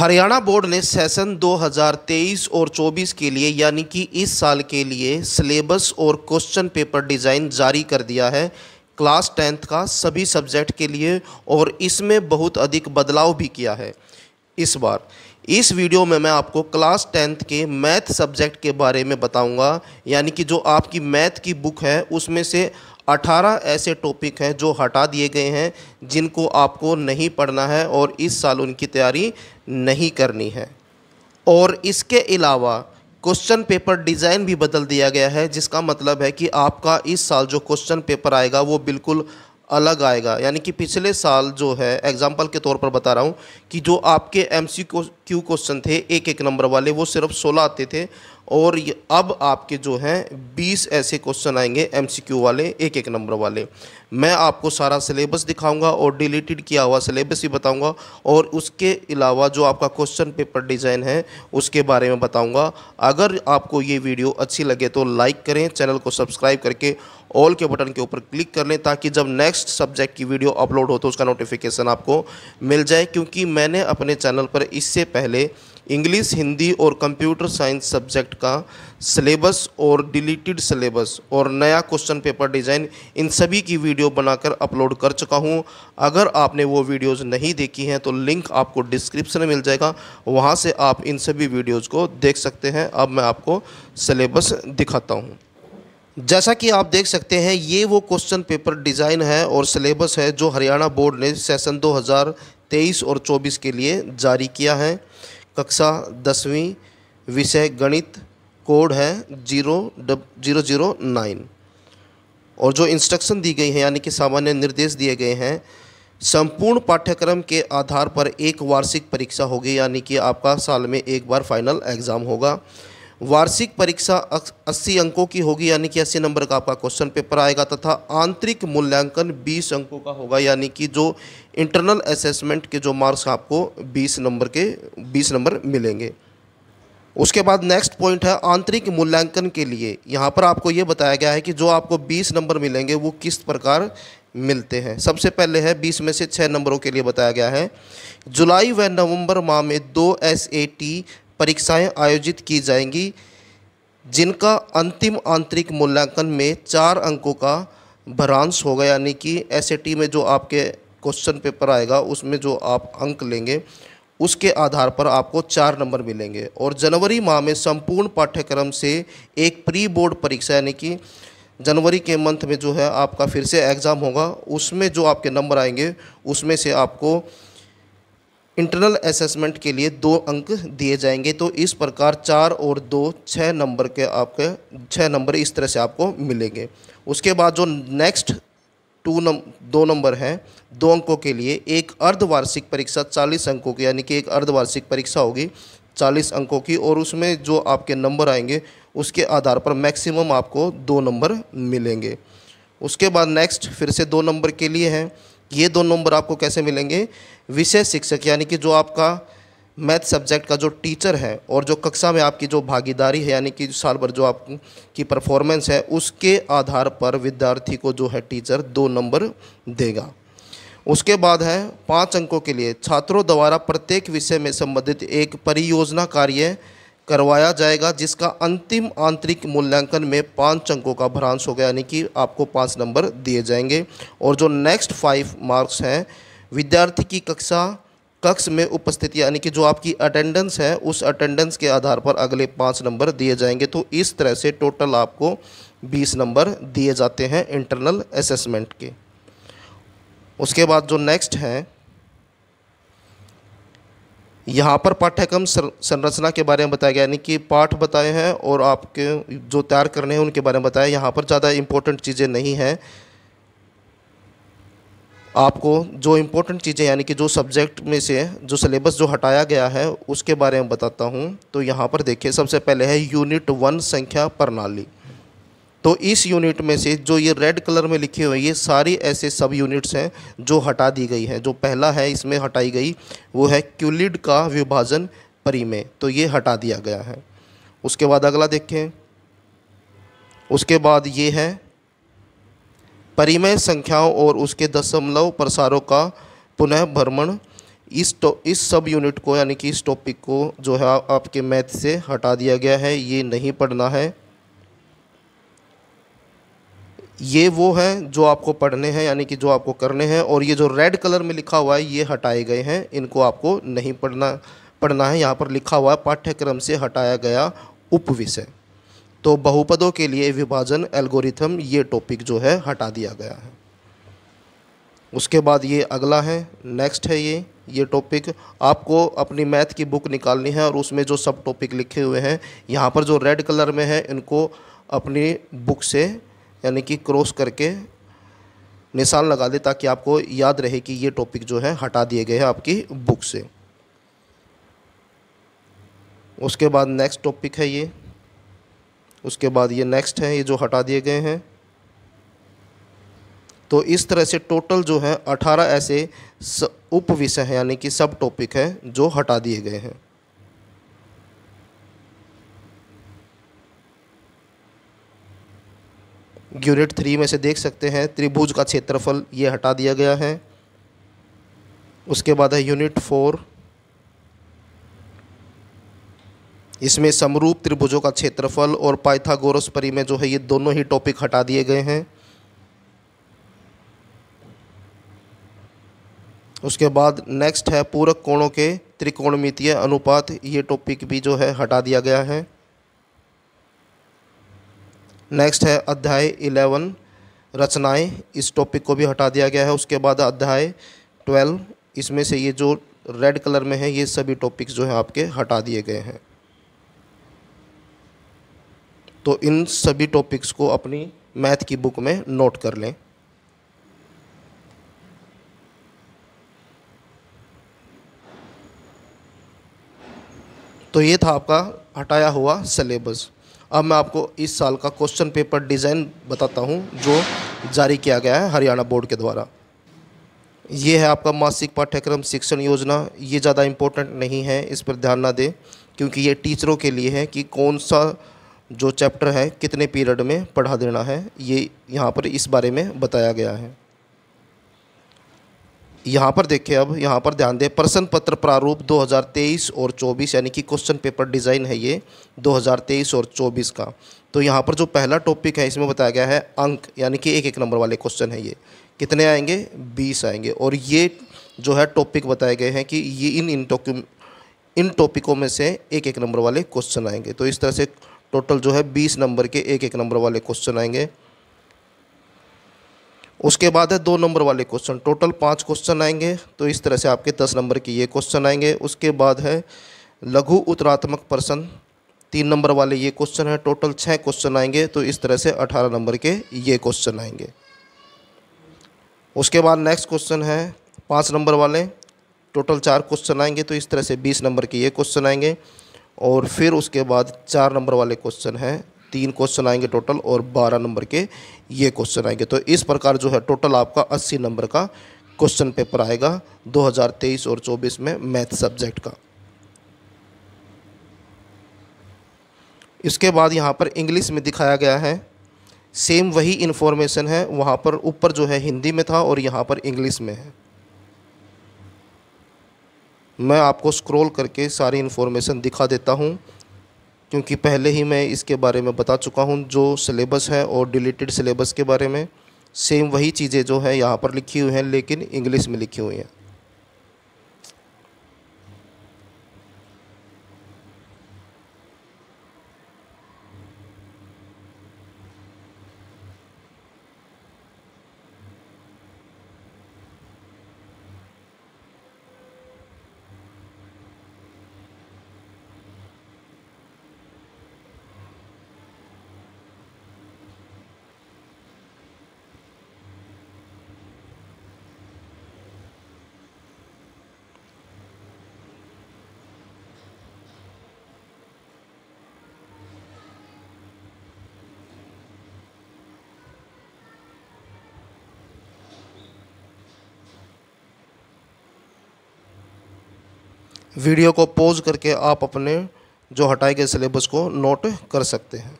Haryana board ने session 2023 और 24 के लिए यानी कि इस साल के लिए सिलेबस और क्वेश्चन पेपर डिज़ाइन जारी कर दिया है क्लास टेंथ का सभी सब्जेक्ट के लिए और इसमें बहुत अधिक बदलाव भी किया है इस बार इस वीडियो में मैं आपको क्लास टेंथ के मैथ सब्जेक्ट के बारे में बताऊंगा यानी कि जो आपकी मैथ की बुक है उसमें से अठारह ऐसे टॉपिक हैं जो हटा दिए गए हैं जिनको आपको नहीं पढ़ना है और इस साल उनकी तैयारी नहीं करनी है और इसके अलावा क्वेश्चन पेपर डिज़ाइन भी बदल दिया गया है जिसका मतलब है कि आपका इस साल जो क्वेश्चन पेपर आएगा वो बिल्कुल अलग आएगा यानी कि पिछले साल जो है एग्जांपल के तौर पर बता रहा हूँ कि जो आपके एम सी क्यू क्वेश्चन थे एक एक नंबर वाले वो सिर्फ सोलह आते थे और अब आपके जो हैं 20 ऐसे क्वेश्चन आएंगे एमसीक्यू वाले एक एक नंबर वाले मैं आपको सारा सिलेबस दिखाऊंगा और डिलीटेड किया हुआ सिलेबस ही बताऊंगा और उसके अलावा जो आपका क्वेश्चन पेपर डिज़ाइन है उसके बारे में बताऊंगा अगर आपको ये वीडियो अच्छी लगे तो लाइक करें चैनल को सब्सक्राइब करके ऑल के बटन के ऊपर क्लिक कर लें ताकि जब नेक्स्ट सब्जेक्ट की वीडियो अपलोड हो तो उसका नोटिफिकेशन आपको मिल जाए क्योंकि मैंने अपने चैनल पर इससे पहले इंग्लिश हिंदी और कंप्यूटर साइंस सब्जेक्ट का सिलेबस और डिलीटेड सिलेबस और नया क्वेश्चन पेपर डिज़ाइन इन सभी की वीडियो बनाकर अपलोड कर चुका हूं अगर आपने वो वीडियोस नहीं देखी हैं तो लिंक आपको डिस्क्रिप्शन में मिल जाएगा वहां से आप इन सभी वीडियोस को देख सकते हैं अब मैं आपको सिलेबस दिखाता हूँ जैसा कि आप देख सकते हैं ये वो क्वेश्चन पेपर डिज़ाइन है और सिलेबस है जो हरियाणा बोर्ड ने सेशन दो और चौबीस के लिए जारी किया है कक्षा दसवीं विषय गणित कोड है जीरो डब जीरो जीरो नाइन और जो इंस्ट्रक्शन दी गई है यानी कि सामान्य निर्देश दिए गए हैं संपूर्ण पाठ्यक्रम के आधार पर एक वार्षिक परीक्षा होगी यानी कि आपका साल में एक बार फाइनल एग्ज़ाम होगा वार्षिक परीक्षा 80 अंकों की होगी यानी कि 80 नंबर का आपका क्वेश्चन पेपर आएगा तथा आंतरिक मूल्यांकन 20 अंकों का होगा यानी कि जो इंटरनल असेसमेंट के जो मार्क्स आपको 20 नंबर के 20 नंबर मिलेंगे उसके बाद नेक्स्ट पॉइंट है आंतरिक मूल्यांकन के लिए यहाँ पर आपको ये बताया गया है कि जो आपको बीस नंबर मिलेंगे वो किस प्रकार मिलते हैं सबसे पहले है बीस में से छः नंबरों के लिए बताया गया है जुलाई व नवंबर माह में दो एस ए टी परीक्षाएं आयोजित की जाएंगी जिनका अंतिम आंतरिक मूल्यांकन में चार अंकों का भ्रांश होगा यानी कि एस में जो आपके क्वेश्चन पेपर आएगा उसमें जो आप अंक लेंगे उसके आधार पर आपको चार नंबर मिलेंगे और जनवरी माह में संपूर्ण पाठ्यक्रम से एक प्री बोर्ड परीक्षा यानी कि जनवरी के मंथ में जो है आपका फिर से एग्ज़ाम होगा उसमें जो आपके नंबर आएंगे उसमें से आपको इंटरनल असेसमेंट के लिए दो अंक दिए जाएंगे तो इस प्रकार चार और दो छः नंबर के आपके छः नंबर इस तरह से आपको मिलेंगे उसके बाद जो नेक्स्ट टू नम दो नंबर हैं दो अंकों के लिए एक अर्धवार्षिक परीक्षा चालीस अंकों की यानी कि एक अर्धवार्षिक परीक्षा होगी चालीस अंकों की और उसमें जो आपके नंबर आएंगे उसके आधार पर मैक्सिमम आपको दो नंबर मिलेंगे उसके बाद नेक्स्ट फिर से दो नंबर के लिए हैं ये दो नंबर आपको कैसे मिलेंगे विषय शिक्षक यानी कि जो आपका मैथ सब्जेक्ट का जो टीचर है और जो कक्षा में आपकी जो भागीदारी है यानी कि साल भर जो आपकी परफॉर्मेंस है उसके आधार पर विद्यार्थी को जो है टीचर दो नंबर देगा उसके बाद है पाँच अंकों के लिए छात्रों द्वारा प्रत्येक विषय में संबंधित एक परियोजना कार्य करवाया जाएगा जिसका अंतिम आंतरिक मूल्यांकन में पाँच अंकों का भ्रांश हो गया यानी कि आपको पाँच नंबर दिए जाएंगे और जो नेक्स्ट फाइव मार्क्स हैं विद्यार्थी की कक्षा कक्ष में उपस्थिति यानी कि जो आपकी अटेंडेंस है उस अटेंडेंस के आधार पर अगले पाँच नंबर दिए जाएंगे तो इस तरह से टोटल आपको बीस नंबर दिए जाते हैं इंटरनल असेसमेंट के उसके बाद जो नेक्स्ट हैं यहाँ पर पाठ्यक्रम संरचना के बारे में बताया गया यानी कि पाठ बताए हैं और आपके जो तैयार करने हैं उनके बारे में बताया यहाँ पर ज़्यादा इम्पोर्टेंट चीज़ें नहीं हैं आपको जो इम्पोर्टेंट चीज़ें यानी कि जो सब्जेक्ट में से जो सिलेबस जो हटाया गया है उसके बारे में बताता हूँ तो यहाँ पर देखिए सबसे पहले है यूनिट वन संख्या प्रणाली तो इस यूनिट में से जो ये रेड कलर में लिखे हुए ये सारी ऐसे सब यूनिट्स हैं जो हटा दी गई हैं जो पहला है इसमें हटाई गई वो है क्यूलिड का विभाजन परिमेय तो ये हटा दिया गया है उसके बाद अगला देखें उसके बाद ये है परिमेय संख्याओं और उसके दशमलव प्रसारों का पुनः भ्रमण इस तो, इस सब यूनिट को यानी कि इस टॉपिक को जो है आपके मैथ से हटा दिया गया है ये नहीं पढ़ना है ये वो हैं जो आपको पढ़ने हैं यानी कि जो आपको करने हैं और ये जो रेड कलर में लिखा हुआ है ये हटाए गए हैं इनको आपको नहीं पढ़ना पढ़ना है यहाँ पर लिखा हुआ है पाठ्यक्रम से हटाया गया उपविषय तो बहुपदों के लिए विभाजन एल्गोरिथम ये टॉपिक जो है हटा दिया गया है उसके बाद ये अगला है नेक्स्ट है ये ये टॉपिक आपको अपनी मैथ की बुक निकालनी है और उसमें जो सब टॉपिक लिखे हुए हैं यहाँ पर जो रेड कलर में है इनको अपनी बुक से यानी कि क्रॉस करके निशान लगा दें ताकि आपको याद रहे कि ये टॉपिक जो है हटा दिए गए हैं आपकी बुक से उसके बाद नेक्स्ट टॉपिक है ये उसके बाद ये नेक्स्ट है ये जो हटा दिए गए हैं तो इस तरह से टोटल जो है अठारह ऐसे उप विषय हैं यानी कि सब टॉपिक हैं जो हटा दिए गए हैं यूनिट थ्री में से देख सकते हैं त्रिभुज का क्षेत्रफल ये हटा दिया गया है उसके बाद है यूनिट फोर इसमें समरूप त्रिभुजों का क्षेत्रफल और पाइथागोरस परी में जो है ये दोनों ही टॉपिक हटा दिए गए हैं उसके बाद नेक्स्ट है पूरक कोणों के त्रिकोणमितीय अनुपात ये टॉपिक भी जो है हटा दिया गया है नेक्स्ट है अध्याय इलेवन रचनाएं इस टॉपिक को भी हटा दिया गया है उसके बाद अध्याय ट्वेल्व इसमें से ये जो रेड कलर में है ये सभी टॉपिक्स जो है आपके हटा दिए गए हैं तो इन सभी टॉपिक्स को अपनी मैथ की बुक में नोट कर लें तो ये था आपका हटाया हुआ सिलेबस अब मैं आपको इस साल का क्वेश्चन पेपर डिज़ाइन बताता हूँ जो जारी किया गया है हरियाणा बोर्ड के द्वारा ये है आपका मासिक पाठ्यक्रम शिक्षण योजना ये ज़्यादा इम्पोर्टेंट नहीं है इस पर ध्यान ना दें क्योंकि ये टीचरों के लिए है कि कौन सा जो चैप्टर है कितने पीरियड में पढ़ा देना है ये यहाँ पर इस बारे में बताया गया है यहाँ पर देखें अब यहाँ पर ध्यान दें प्रश्न पत्र प्रारूप 2023 और 24 यानी कि क्वेश्चन पेपर डिज़ाइन है ये 2023 और 24 का तो यहाँ पर जो पहला टॉपिक है इसमें बताया गया है अंक यानी कि एक एक नंबर वाले क्वेश्चन है ये कितने आएंगे बीस आएंगे और ये जो है टॉपिक बताए गए हैं कि ये इन इन टॉक्यू इन टॉपिकों में से एक एक नंबर वाले क्वेश्चन आएंगे तो इस तरह से टोटल जो है बीस नंबर के एक एक नंबर वाले क्वेश्चन आएंगे उसके बाद है दो नंबर वाले क्वेश्चन टोटल पाँच क्वेश्चन आएंगे तो इस तरह से आपके दस नंबर के ये क्वेश्चन आएंगे उसके बाद है लघु उत्तरात्मक प्रश्न तीन नंबर वाले ये क्वेश्चन है टोटल छः क्वेश्चन आएंगे तो इस तरह से अठारह नंबर के ये क्वेश्चन आएंगे उसके बाद नेक्स्ट क्वेश्चन है पाँच नंबर वाले टोटल चार क्वेश्चन आएंगे तो इस तरह से बीस नंबर के ये क्वेश्चन आएंगे और फिर उसके बाद चार नंबर वाले क्वेश्चन हैं तीन क्वेश्चन आएंगे टोटल और बारह नंबर के ये क्वेश्चन आएंगे तो इस प्रकार जो है टोटल आपका अस्सी नंबर का क्वेश्चन पेपर आएगा 2023 और 24 में मैथ सब्जेक्ट का इसके बाद यहाँ पर इंग्लिश में दिखाया गया है सेम वही इन्फॉर्मेशन है वहाँ पर ऊपर जो है हिंदी में था और यहाँ पर इंग्लिश में है मैं आपको स्क्रॉल करके सारी इन्फॉर्मेशन दिखा देता हूँ क्योंकि पहले ही मैं इसके बारे में बता चुका हूँ जो सिलेबस है और डिलीटेड सिलेबस के बारे में सेम वही चीज़ें जो है यहाँ पर लिखी हुई हैं लेकिन इंग्लिश में लिखी हुई हैं वीडियो को पॉज करके आप अपने जो हटाए गए सिलेबस को नोट कर सकते हैं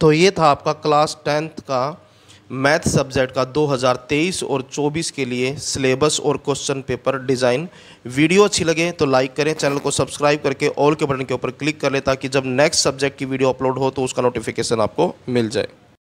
तो ये था आपका क्लास टेंथ का मैथ सब्जेक्ट का 2023 और 24 के लिए सिलेबस और क्वेश्चन पेपर डिज़ाइन वीडियो अच्छी लगे तो लाइक करें चैनल को सब्सक्राइब करके ऑल के बटन के ऊपर क्लिक कर लें ताकि जब नेक्स्ट सब्जेक्ट की वीडियो अपलोड हो तो उसका नोटिफिकेशन आपको मिल जाए